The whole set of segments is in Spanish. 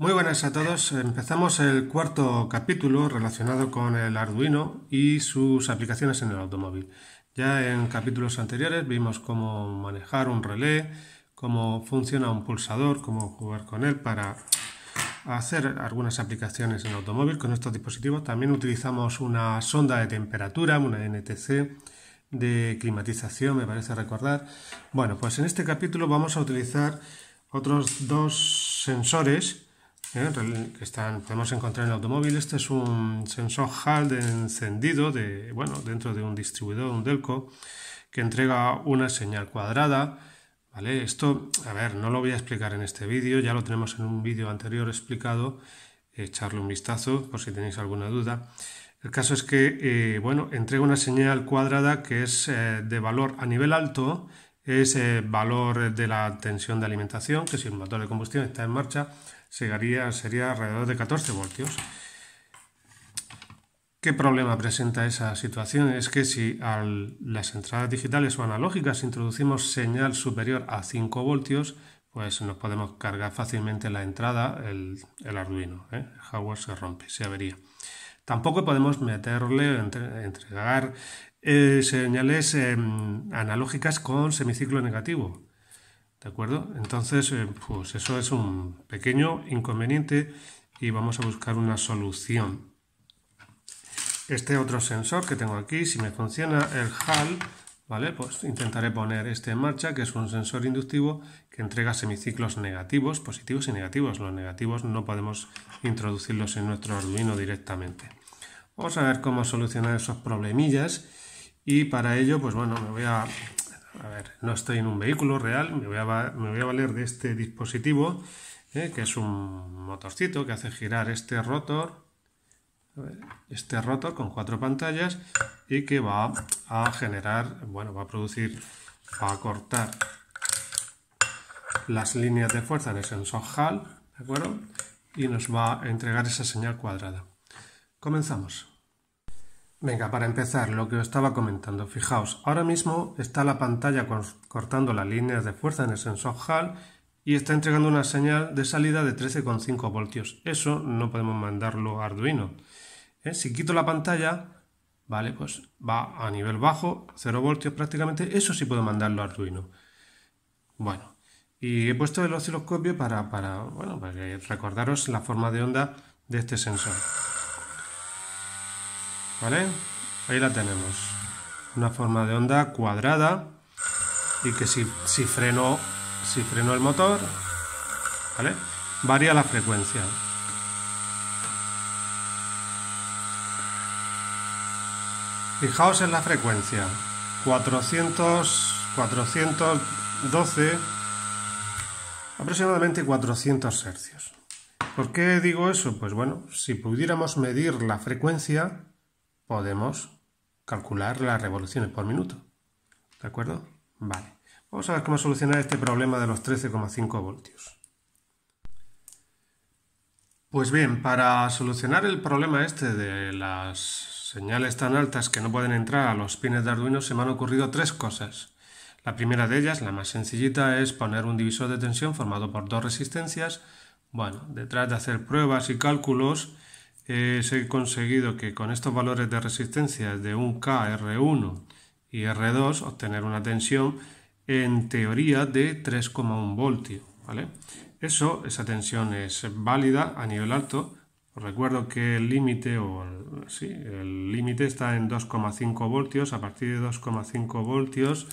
Muy buenas a todos. Empezamos el cuarto capítulo relacionado con el Arduino y sus aplicaciones en el automóvil. Ya en capítulos anteriores vimos cómo manejar un relé, cómo funciona un pulsador, cómo jugar con él para hacer algunas aplicaciones en automóvil con estos dispositivos. También utilizamos una sonda de temperatura, una NTC de climatización, me parece recordar. Bueno, pues en este capítulo vamos a utilizar otros dos sensores ¿eh? que podemos encontrar en el automóvil. Este es un sensor HAL encendido de, bueno, dentro de un distribuidor, un Delco, que entrega una señal cuadrada. ¿vale? Esto, a ver, no lo voy a explicar en este vídeo, ya lo tenemos en un vídeo anterior explicado. Echarle un vistazo por si tenéis alguna duda. El caso es que, eh, bueno, entrega una señal cuadrada que es eh, de valor a nivel alto, es el valor de la tensión de alimentación, que si el motor de combustión está en marcha, sería, alrededor de 14 voltios. ¿Qué problema presenta esa situación? Es que si a las entradas digitales o analógicas introducimos señal superior a 5 voltios, pues nos podemos cargar fácilmente la entrada, el, Arduino. ¿eh? El hardware se rompe, se avería. Tampoco podemos meterle, entre, entregar eh, señales em, analógicas con semiciclo negativo. ¿De acuerdo? Entonces, eh, pues eso es un pequeño inconveniente y vamos a buscar una solución. Este otro sensor que tengo aquí, si me funciona el HAL, ¿vale? Pues intentaré poner este en marcha, que es un sensor inductivo que entrega semiciclos negativos, positivos y negativos. Los negativos no podemos introducirlos en nuestro Arduino directamente. Vamos a ver cómo solucionar esos problemillas y para ello, pues bueno, me voy a no estoy en un vehículo real, me voy a, valer de este dispositivo, eh, que es un motorcito que hace girar este rotor, este rotor con cuatro pantallas y que va a generar, bueno, va a producir, va a cortar las líneas de fuerza en el sensor Hall, ¿de acuerdo? Y nos va a entregar esa señal cuadrada. Comenzamos. Venga, para empezar, lo que os estaba comentando, fijaos, ahora mismo está la pantalla cortando las líneas de fuerza en el sensor Hall y está entregando una señal de salida de 13,5 voltios. Eso no podemos mandarlo a Arduino. ¿Eh? Si quito la pantalla, vale, pues va a nivel bajo, 0 voltios prácticamente, eso sí puedo mandarlo a Arduino. Bueno, y he puesto el osciloscopio para recordaros la forma de onda de este sensor. Ahí la tenemos. Una forma de onda cuadrada y que si, si freno si freno el motor, Varía la frecuencia. Fijaos en la frecuencia. 400 412 aproximadamente 400 hercios. ¿Por qué digo eso? Pues bueno, si pudiéramos medir la frecuencia podemos calcular las revoluciones por minuto. ¿De acuerdo? Vale. Vamos a ver cómo solucionar este problema de los 13,5 voltios. Pues bien, para solucionar el problema este de las señales tan altas que no pueden entrar a los pines de Arduino se me han ocurrido tres cosas. La primera de ellas, la más sencillita, es poner un divisor de tensión formado por dos resistencias. Bueno, detrás de hacer pruebas y cálculos, he conseguido que con estos valores de resistencia de un K, R1 y R2 obtener una tensión en teoría de 3,1 voltios, ¿vale? Eso, esa tensión es válida a nivel alto. Os recuerdo que el límite o sí, el límite está en 2,5 voltios. A partir de 2,5 voltios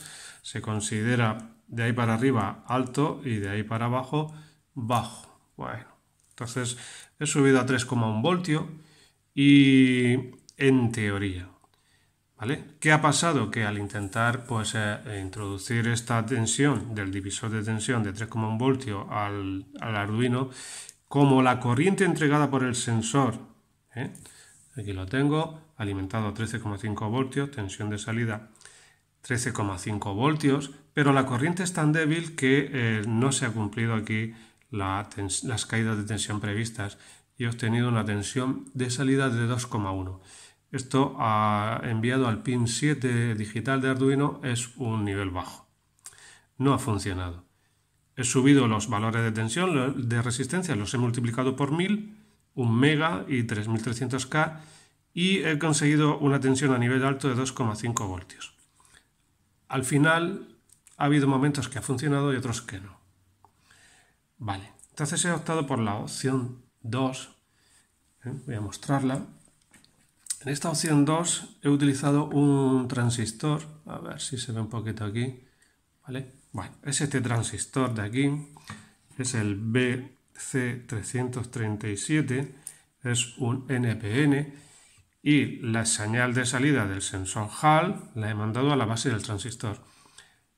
se considera de ahí para arriba alto y de ahí para abajo bajo. Bueno, entonces he subido a 3,1 voltio y en teoría. ¿Vale? ¿Qué ha pasado? Que al intentar pues, eh, introducir esta tensión del divisor de tensión de 3,1 voltio al, Arduino, como la corriente entregada por el sensor, ¿eh? aquí lo tengo, alimentado a 13,5 voltios, tensión de salida 13,5 voltios, pero la corriente es tan débil que eh, no se ha cumplido aquí las caídas de tensión previstas y he obtenido una tensión de salida de 2,1. Esto ha enviado al pin 7 digital de Arduino es un nivel bajo. No ha funcionado. He subido los valores de tensión, de resistencia, los he multiplicado por 1000, 1 mega y 3300K y he conseguido una tensión a nivel alto de 2,5 voltios. Al final ha habido momentos que ha funcionado y otros que no. Vale, entonces he optado por la opción 2. ¿eh? Voy a mostrarla. En esta opción 2 he utilizado un transistor. A ver si se ve un poquito aquí. ¿Vale? Bueno, es este transistor de aquí. Es el BC337. Es un NPN. Y la señal de salida del sensor Hall la he mandado a la base del transistor.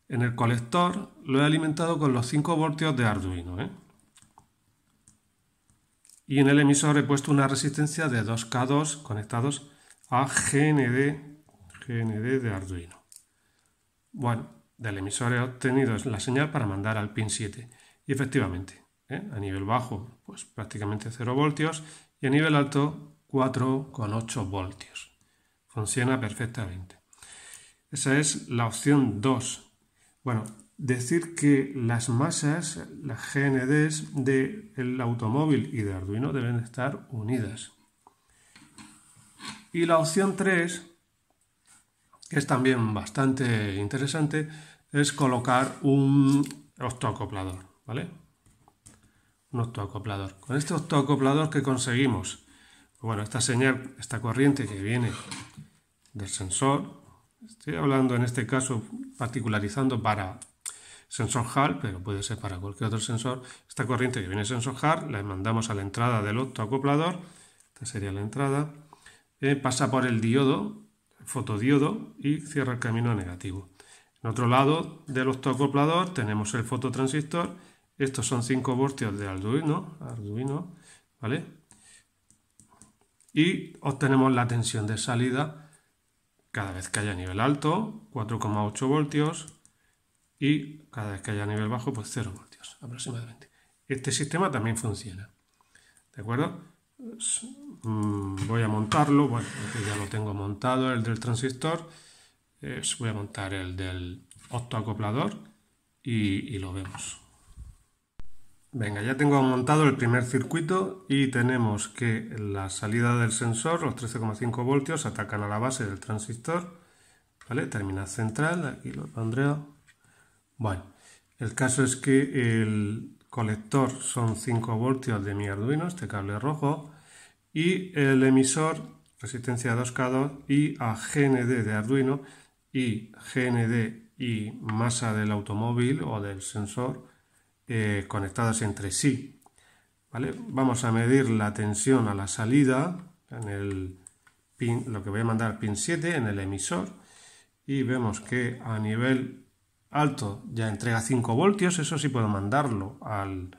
En el colector lo he alimentado con los 5 voltios de Arduino. ¿eh? Y en el emisor he puesto una resistencia de 2K2 conectados a GND, GND de Arduino. Bueno, del emisor he obtenido la señal para mandar al pin 7. Y efectivamente, ¿eh? a nivel bajo, pues prácticamente 0 voltios y a nivel alto 4,8 voltios. Funciona perfectamente. Esa es la opción 2 bueno, decir que las masas, las GNDs del automóvil y de Arduino deben estar unidas. Y la opción 3, que es también bastante interesante, es colocar un octoacoplador, ¿vale? Un octoacoplador. Con este octoacoplador que conseguimos, bueno, esta señal, esta corriente que viene del sensor, Estoy hablando en este caso, particularizando para sensor HAL, pero puede ser para cualquier otro sensor. Esta corriente que viene sensor Hall la mandamos a la entrada del optoacoplador. Esta sería la entrada. Eh, pasa por el diodo, el fotodiodo, y cierra el camino negativo. En otro lado del octoacoplador tenemos el fototransistor. Estos son 5 voltios de Arduino, Arduino, ¿vale? Y obtenemos la tensión de salida cada vez que haya nivel alto, 4,8 voltios, y cada vez que haya nivel bajo, pues 0 voltios aproximadamente. Este sistema también funciona. ¿De acuerdo? Mm, voy a montarlo, bueno, ya lo tengo montado, el del transistor. voy a montar el del octoacoplador y lo vemos. Venga, ya tengo montado el primer circuito y tenemos que la salida del sensor, los 13,5 voltios, atacan a la base del transistor, ¿vale? Terminal central, aquí lo pondré. Bueno, el caso es que el colector son 5 voltios de mi Arduino, este cable rojo, y el emisor, resistencia 2K2 y a GND de Arduino y GND y masa del automóvil o del sensor, eh, conectadas entre sí. ¿vale? Vamos a medir la tensión a la salida en el pin, lo que voy a mandar pin 7 en el emisor y vemos que a nivel alto ya entrega 5 voltios, eso sí puedo mandarlo al,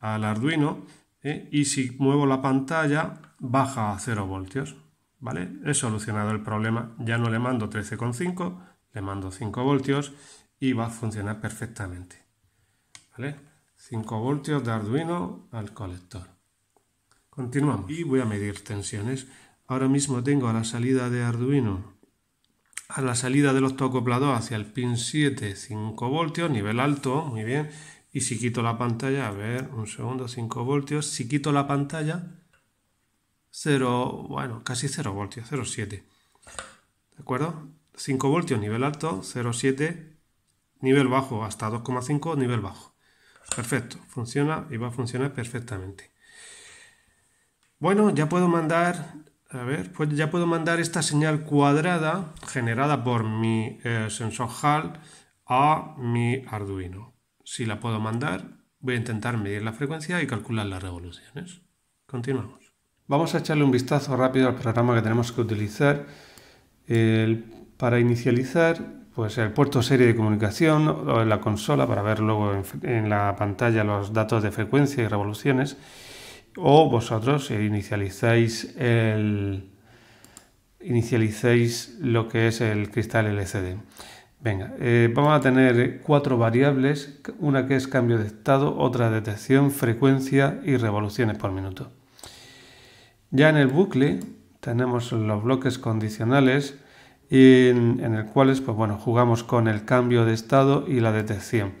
Arduino ¿eh? y si muevo la pantalla baja a 0 voltios. ¿Vale? He solucionado el problema, ya no le mando 13,5, le mando 5 voltios y va a funcionar perfectamente. ¿vale? 5 voltios de Arduino al colector. Continuamos y voy a medir tensiones. Ahora mismo tengo a la salida de Arduino, a la salida del octocoplador hacia el pin 7, 5 voltios, nivel alto, muy bien. Y si quito la pantalla, a ver, un segundo, 5 voltios. Si quito la pantalla, 0, bueno, casi 0 voltios, 0,7. ¿De acuerdo? 5 voltios, nivel alto, 0,7, nivel bajo, hasta 2,5, nivel bajo. Perfecto, funciona y va a funcionar perfectamente. Bueno, ya puedo mandar, a ver, pues ya puedo mandar esta señal cuadrada generada por mi eh, sensor HAL a mi Arduino. Si la puedo mandar, voy a intentar medir la frecuencia y calcular las revoluciones. Continuamos. Vamos a echarle un vistazo rápido al programa que tenemos que utilizar. para inicializar pues el puerto serie de comunicación o en la consola para ver luego en, la pantalla los datos de frecuencia y revoluciones o vosotros inicializáis el lo que es el cristal LCD. Venga, eh, vamos a tener cuatro variables, una que es cambio de estado, otra detección, frecuencia y revoluciones por minuto. Ya en el bucle tenemos los bloques condicionales, en, el cual pues bueno, jugamos con el cambio de estado y la detección.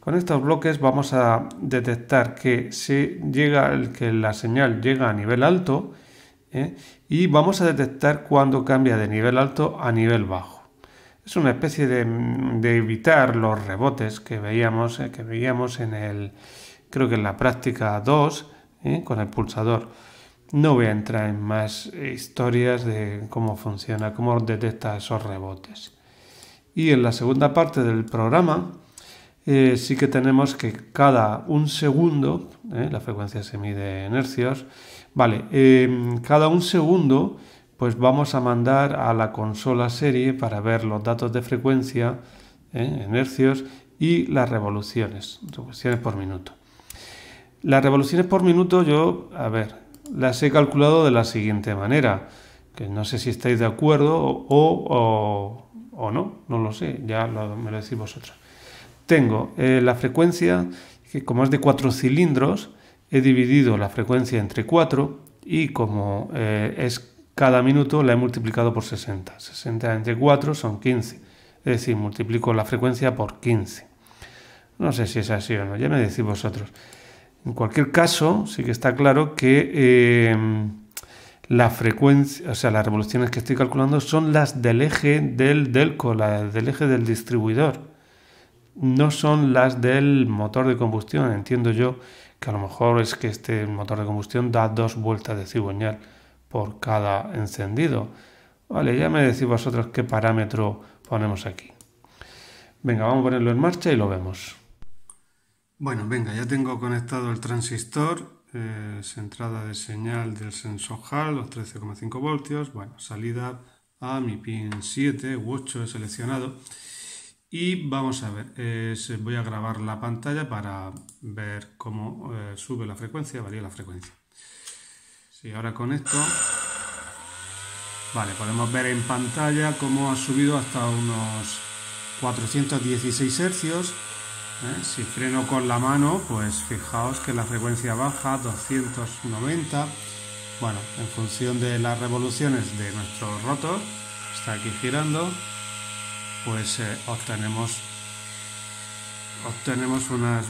Con estos bloques vamos a detectar que, llega, que la señal llega a nivel alto ¿eh? y vamos a detectar cuando cambia de nivel alto a nivel bajo. Es una especie de, evitar los rebotes que veíamos, eh, que veíamos en el, creo que en la práctica 2 ¿eh? con el pulsador. No voy a entrar en más historias de cómo funciona, cómo detecta esos rebotes. Y en la segunda parte del programa eh, sí que tenemos que cada un segundo, eh, la frecuencia se mide en hercios, vale, eh, cada un segundo pues vamos a mandar a la consola serie para ver los datos de frecuencia en hercios y las revoluciones, revoluciones por minuto. Las revoluciones por minuto yo, a ver, las he calculado de la siguiente manera, que no sé si estáis de acuerdo o, no, no lo sé, ya me lo decís vosotros. Tengo eh, la frecuencia, que como es de cuatro cilindros, he dividido la frecuencia entre 4 y como eh, es cada minuto la he multiplicado por 60. 60 entre 4 son 15, es decir, multiplico la frecuencia por 15. No sé si es así o no, ya me decís vosotros. En cualquier caso, sí que está claro que em, la frecuencia, o sea, las revoluciones que estoy calculando son las del eje del delco, las del eje del distribuidor. No son las del motor de combustión. Entiendo yo que a lo mejor es que este motor de combustión da dos vueltas de cigüeñal por cada encendido. Vale, ya me decís vosotros qué parámetro ponemos aquí. Venga, vamos a ponerlo en marcha y lo vemos. Bueno, venga, ya tengo conectado el transistor, es eh, entrada de señal del sensor HAL, los 13,5 voltios, bueno, salida a mi pin 7 u 8 he seleccionado. Y vamos a ver, voy a grabar la pantalla para ver cómo eh, sube la frecuencia, varía la frecuencia. Si ahora conecto, vale, podemos ver en pantalla cómo ha subido hasta unos 416 hercios ¿eh? Si freno con la mano, pues fijaos que la frecuencia baja, 290. Bueno, en función de las revoluciones de nuestro rotor, está aquí girando, pues eh, obtenemos obtenemos una,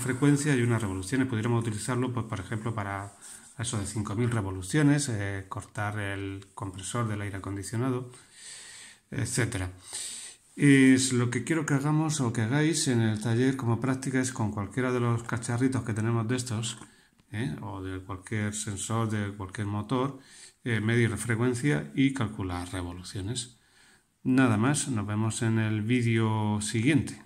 frecuencia y unas revoluciones. Podríamos utilizarlo, pues, por ejemplo, para eso de 5.000 revoluciones, eh, cortar el compresor del aire acondicionado, etcétera es lo que quiero que hagamos o que hagáis en el taller como práctica es con cualquiera de los cacharritos que tenemos de estos, ¿eh? o de cualquier sensor, de cualquier motor, eh, medir frecuencia y calcular revoluciones. Nada más, nos vemos en el vídeo siguiente.